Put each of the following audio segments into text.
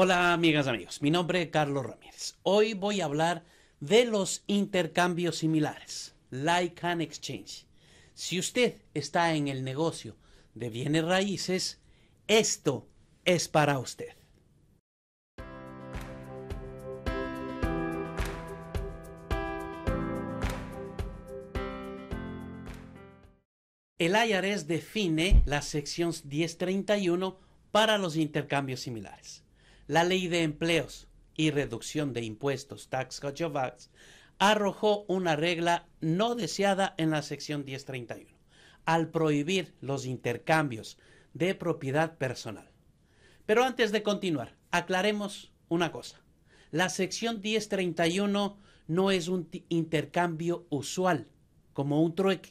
Hola amigas y amigos, mi nombre es Carlos Ramírez. Hoy voy a hablar de los intercambios similares, like and exchange. Si usted está en el negocio de bienes raíces, esto es para usted. El IRS define las secciones 1031 para los intercambios similares la ley de empleos y reducción de impuestos, Tax cuts) of arrojó una regla no deseada en la sección 1031, al prohibir los intercambios de propiedad personal. Pero antes de continuar, aclaremos una cosa. La sección 1031 no es un intercambio usual, como un trueque.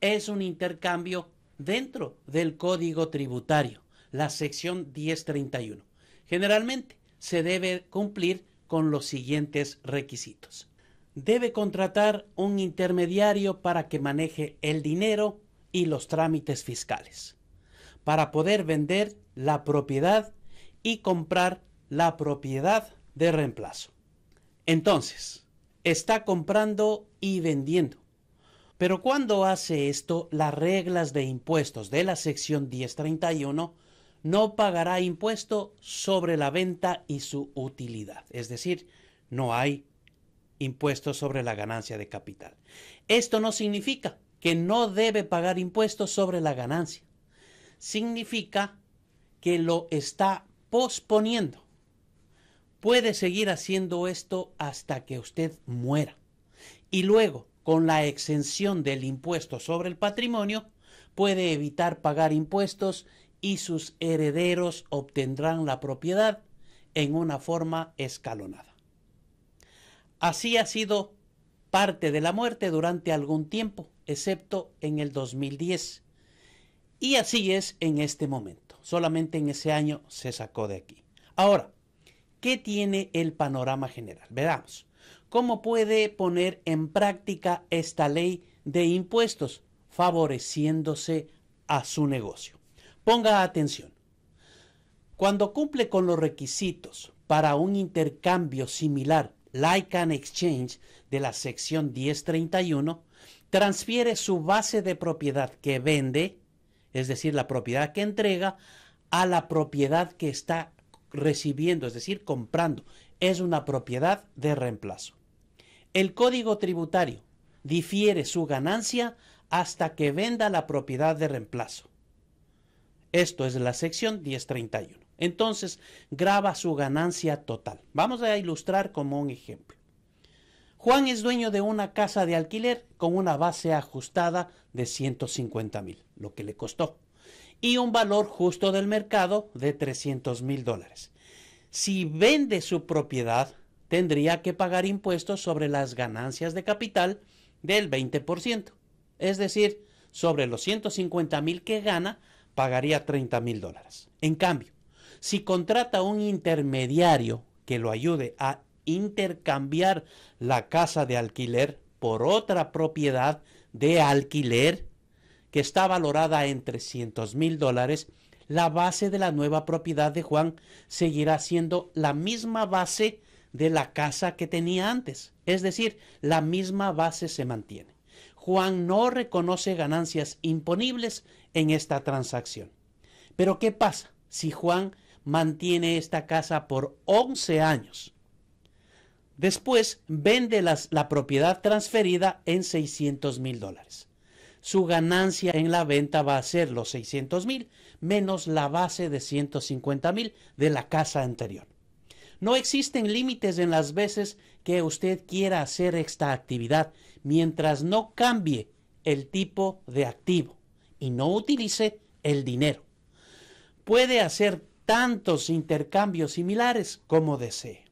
Es un intercambio dentro del código tributario, la sección 1031. Generalmente se debe cumplir con los siguientes requisitos. Debe contratar un intermediario para que maneje el dinero y los trámites fiscales, para poder vender la propiedad y comprar la propiedad de reemplazo. Entonces, está comprando y vendiendo. Pero cuando hace esto, las reglas de impuestos de la sección 1031 no pagará impuesto sobre la venta y su utilidad. Es decir, no hay impuesto sobre la ganancia de capital. Esto no significa que no debe pagar impuestos sobre la ganancia. Significa que lo está posponiendo. Puede seguir haciendo esto hasta que usted muera. Y luego, con la exención del impuesto sobre el patrimonio, puede evitar pagar impuestos y sus herederos obtendrán la propiedad en una forma escalonada. Así ha sido parte de la muerte durante algún tiempo, excepto en el 2010. Y así es en este momento. Solamente en ese año se sacó de aquí. Ahora, ¿qué tiene el panorama general? Veamos. ¿Cómo puede poner en práctica esta ley de impuestos favoreciéndose a su negocio? Ponga atención. Cuando cumple con los requisitos para un intercambio similar, like an exchange, de la sección 1031, transfiere su base de propiedad que vende, es decir, la propiedad que entrega, a la propiedad que está recibiendo, es decir, comprando. Es una propiedad de reemplazo. El código tributario difiere su ganancia hasta que venda la propiedad de reemplazo. Esto es la sección 1031. Entonces, graba su ganancia total. Vamos a ilustrar como un ejemplo. Juan es dueño de una casa de alquiler con una base ajustada de 150 mil, lo que le costó, y un valor justo del mercado de 300 mil dólares. Si vende su propiedad, tendría que pagar impuestos sobre las ganancias de capital del 20%, es decir, sobre los 150 mil que gana, pagaría 30 mil dólares. En cambio, si contrata un intermediario que lo ayude a intercambiar la casa de alquiler por otra propiedad de alquiler que está valorada en 300 mil dólares, la base de la nueva propiedad de Juan seguirá siendo la misma base de la casa que tenía antes. Es decir, la misma base se mantiene. Juan no reconoce ganancias imponibles en esta transacción. Pero ¿qué pasa si Juan mantiene esta casa por 11 años? Después vende la propiedad transferida en 600 mil dólares. Su ganancia en la venta va a ser los 600 mil menos la base de 150 mil de la casa anterior. No existen límites en las veces que usted quiera hacer esta actividad mientras no cambie el tipo de activo y no utilice el dinero. Puede hacer tantos intercambios similares como desee.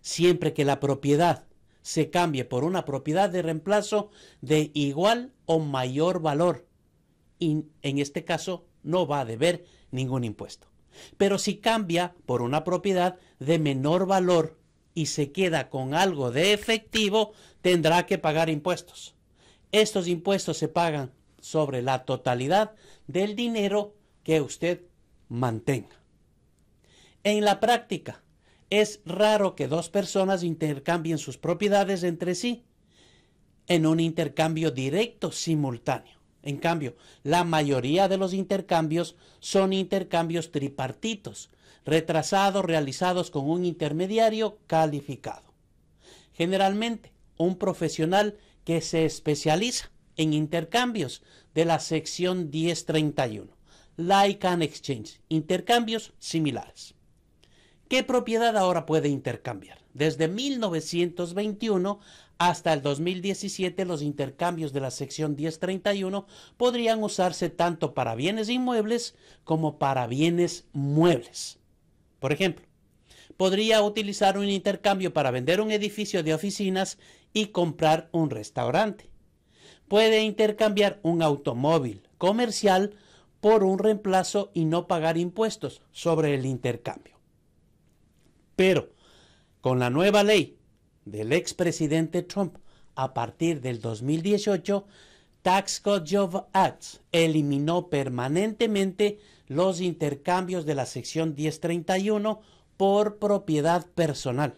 Siempre que la propiedad se cambie por una propiedad de reemplazo de igual o mayor valor. Y en este caso no va a deber ningún impuesto. Pero si cambia por una propiedad de menor valor y se queda con algo de efectivo, tendrá que pagar impuestos. Estos impuestos se pagan sobre la totalidad del dinero que usted mantenga. En la práctica, es raro que dos personas intercambien sus propiedades entre sí en un intercambio directo simultáneo. En cambio, la mayoría de los intercambios son intercambios tripartitos, retrasados, realizados con un intermediario calificado. Generalmente, un profesional que se especializa en intercambios de la sección 1031. Like and exchange, intercambios similares. ¿Qué propiedad ahora puede intercambiar? Desde 1921 hasta el 2017 los intercambios de la sección 1031 podrían usarse tanto para bienes inmuebles como para bienes muebles. Por ejemplo, podría utilizar un intercambio para vender un edificio de oficinas y comprar un restaurante puede intercambiar un automóvil comercial por un reemplazo y no pagar impuestos sobre el intercambio. Pero, con la nueva ley del expresidente Trump, a partir del 2018, Tax Code Job Act eliminó permanentemente los intercambios de la sección 1031 por propiedad personal.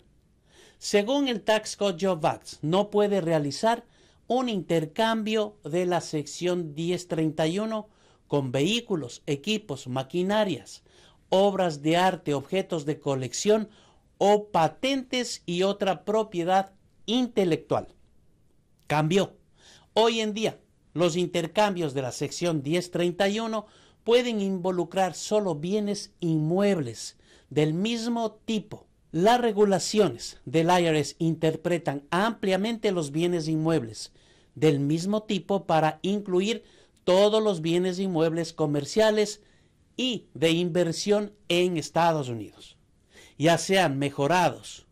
Según el Tax Code Job Act, no puede realizar un intercambio de la sección 1031 con vehículos, equipos, maquinarias, obras de arte, objetos de colección o patentes y otra propiedad intelectual. Cambió. Hoy en día, los intercambios de la sección 1031 pueden involucrar solo bienes inmuebles del mismo tipo. Las regulaciones del IRS interpretan ampliamente los bienes inmuebles del mismo tipo para incluir todos los bienes inmuebles comerciales y de inversión en Estados Unidos, ya sean mejorados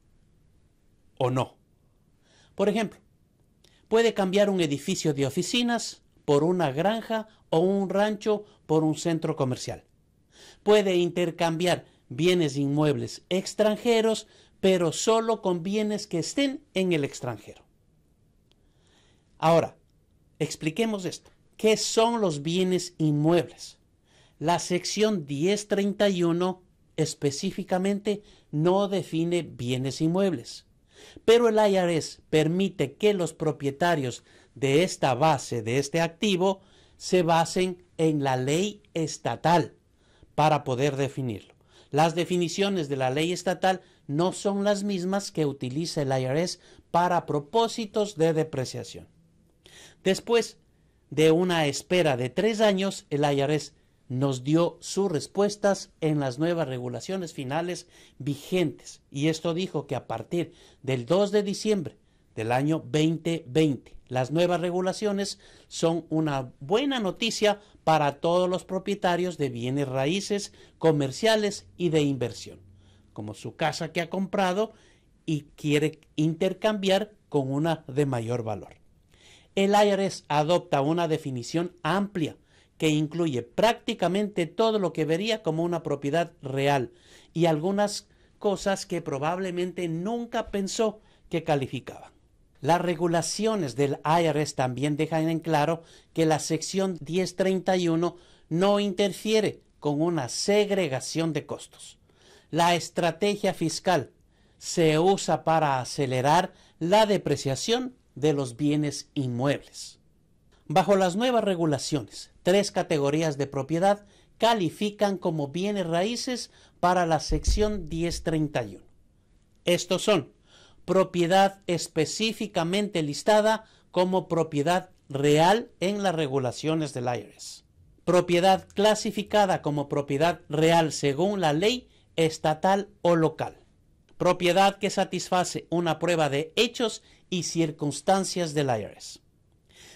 o no. Por ejemplo, puede cambiar un edificio de oficinas por una granja o un rancho por un centro comercial. Puede intercambiar bienes inmuebles extranjeros, pero solo con bienes que estén en el extranjero. Ahora, expliquemos esto. ¿Qué son los bienes inmuebles? La sección 1031 específicamente no define bienes inmuebles, pero el IRS permite que los propietarios de esta base, de este activo, se basen en la ley estatal para poder definirlo. Las definiciones de la ley estatal no son las mismas que utiliza el IRS para propósitos de depreciación. Después de una espera de tres años, el IRS nos dio sus respuestas en las nuevas regulaciones finales vigentes y esto dijo que a partir del 2 de diciembre del año 2020 las nuevas regulaciones son una buena noticia para todos los propietarios de bienes raíces, comerciales y de inversión, como su casa que ha comprado y quiere intercambiar con una de mayor valor el IRS adopta una definición amplia que incluye prácticamente todo lo que vería como una propiedad real y algunas cosas que probablemente nunca pensó que calificaban. Las regulaciones del IRS también dejan en claro que la sección 1031 no interfiere con una segregación de costos. La estrategia fiscal se usa para acelerar la depreciación de los bienes inmuebles. Bajo las nuevas regulaciones, tres categorías de propiedad califican como bienes raíces para la sección 1031. Estos son propiedad específicamente listada como propiedad real en las regulaciones del IRS. Propiedad clasificada como propiedad real según la ley estatal o local. Propiedad que satisface una prueba de hechos y circunstancias del IRS.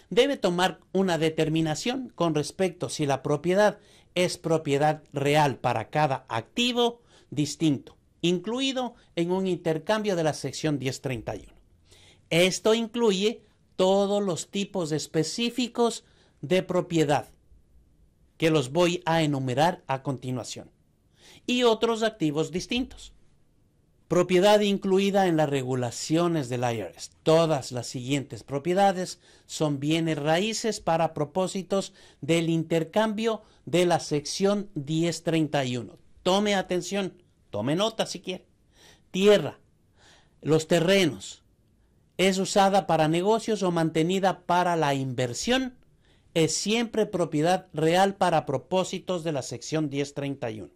Debe tomar una determinación con respecto si la propiedad es propiedad real para cada activo distinto, incluido en un intercambio de la sección 1031. Esto incluye todos los tipos específicos de propiedad, que los voy a enumerar a continuación, y otros activos distintos. Propiedad incluida en las regulaciones del IRS. Todas las siguientes propiedades son bienes raíces para propósitos del intercambio de la sección 1031. Tome atención, tome nota si quiere. Tierra, los terrenos, es usada para negocios o mantenida para la inversión, es siempre propiedad real para propósitos de la sección 1031.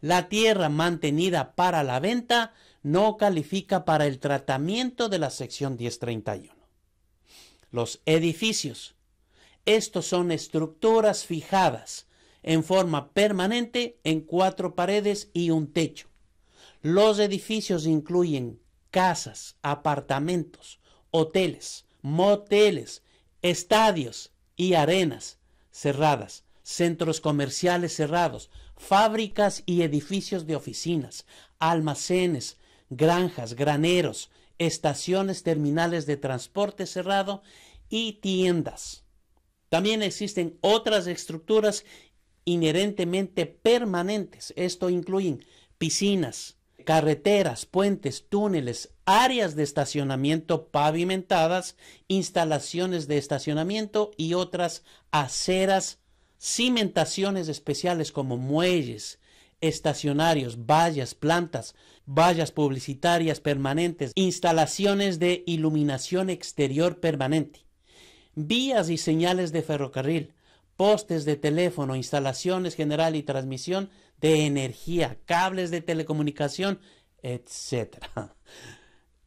La tierra mantenida para la venta no califica para el tratamiento de la sección 1031. Los edificios. Estos son estructuras fijadas en forma permanente en cuatro paredes y un techo. Los edificios incluyen casas, apartamentos, hoteles, moteles, estadios y arenas cerradas centros comerciales cerrados, fábricas y edificios de oficinas, almacenes, granjas, graneros, estaciones terminales de transporte cerrado y tiendas. También existen otras estructuras inherentemente permanentes. Esto incluyen piscinas, carreteras, puentes, túneles, áreas de estacionamiento pavimentadas, instalaciones de estacionamiento y otras aceras cimentaciones especiales como muelles, estacionarios, vallas, plantas, vallas publicitarias permanentes, instalaciones de iluminación exterior permanente, vías y señales de ferrocarril, postes de teléfono, instalaciones general y transmisión de energía, cables de telecomunicación, etc.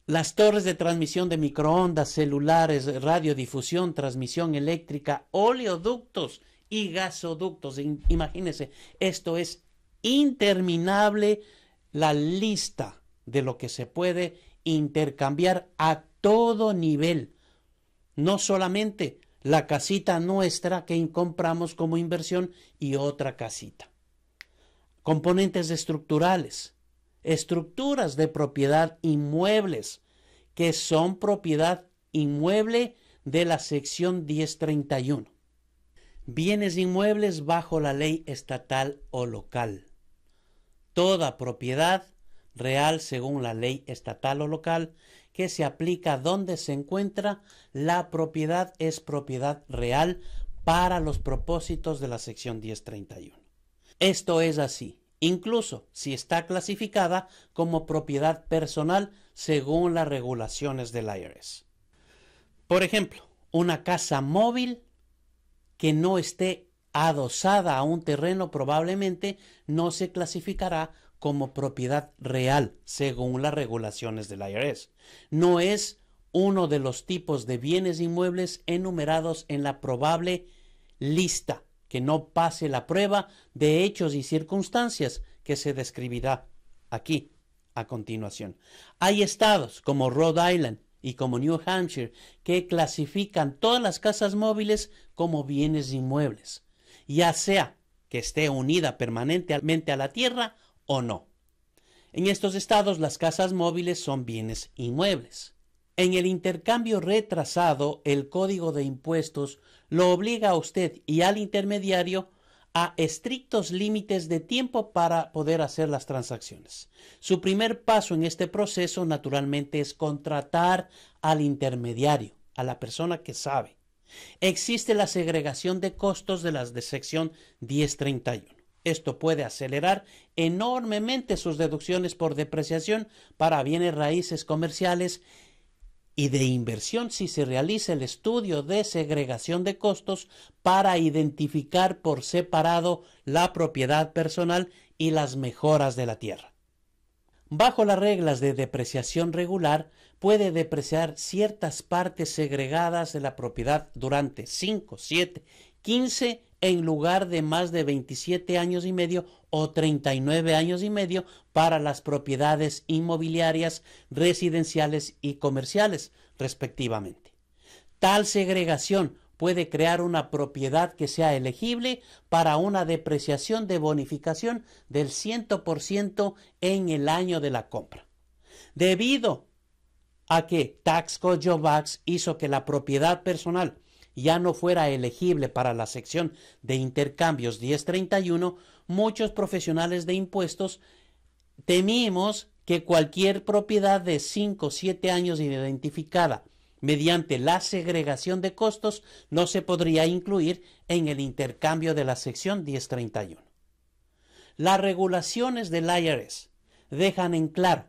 Las torres de transmisión de microondas, celulares, radiodifusión, transmisión eléctrica, oleoductos y gasoductos. Imagínense, esto es interminable la lista de lo que se puede intercambiar a todo nivel. No solamente la casita nuestra que compramos como inversión y otra casita. Componentes estructurales, estructuras de propiedad inmuebles, que son propiedad inmueble de la sección 1031 bienes inmuebles bajo la ley estatal o local. Toda propiedad real según la ley estatal o local que se aplica donde se encuentra la propiedad es propiedad real para los propósitos de la sección 1031. Esto es así, incluso si está clasificada como propiedad personal según las regulaciones del IRS. Por ejemplo, una casa móvil que no esté adosada a un terreno probablemente no se clasificará como propiedad real según las regulaciones del IRS. No es uno de los tipos de bienes inmuebles enumerados en la probable lista que no pase la prueba de hechos y circunstancias que se describirá aquí a continuación. Hay estados como Rhode Island, y como New Hampshire, que clasifican todas las casas móviles como bienes inmuebles, ya sea que esté unida permanentemente a la tierra o no. En estos estados las casas móviles son bienes inmuebles. En el intercambio retrasado, el Código de Impuestos lo obliga a usted y al intermediario a estrictos límites de tiempo para poder hacer las transacciones. Su primer paso en este proceso naturalmente es contratar al intermediario, a la persona que sabe. Existe la segregación de costos de las de sección 1031. Esto puede acelerar enormemente sus deducciones por depreciación para bienes raíces comerciales y de inversión si se realiza el estudio de segregación de costos para identificar por separado la propiedad personal y las mejoras de la tierra. Bajo las reglas de depreciación regular, puede depreciar ciertas partes segregadas de la propiedad durante 5, 7, 15 en lugar de más de 27 años y medio o 39 años y medio para las propiedades inmobiliarias, residenciales y comerciales, respectivamente. Tal segregación puede crear una propiedad que sea elegible para una depreciación de bonificación del 100% en el año de la compra. Debido a que Tax Code hizo que la propiedad personal ya no fuera elegible para la sección de intercambios 1031, muchos profesionales de impuestos temimos que cualquier propiedad de 5 o 7 años identificada mediante la segregación de costos no se podría incluir en el intercambio de la sección 1031. Las regulaciones del IRS dejan en claro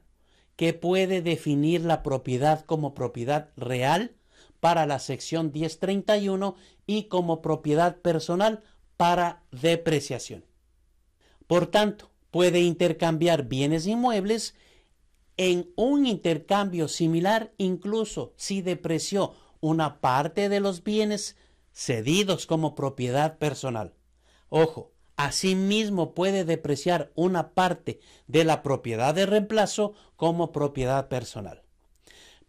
que puede definir la propiedad como propiedad real para la sección 1031 y como propiedad personal para depreciación. Por tanto, puede intercambiar bienes inmuebles en un intercambio similar incluso si depreció una parte de los bienes cedidos como propiedad personal. Ojo, asimismo puede depreciar una parte de la propiedad de reemplazo como propiedad personal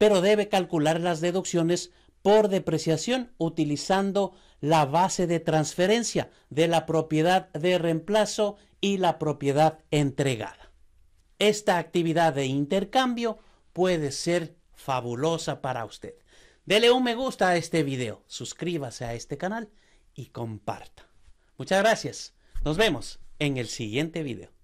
pero debe calcular las deducciones por depreciación utilizando la base de transferencia de la propiedad de reemplazo y la propiedad entregada. Esta actividad de intercambio puede ser fabulosa para usted. Dele un me gusta a este video, suscríbase a este canal y comparta. Muchas gracias. Nos vemos en el siguiente video.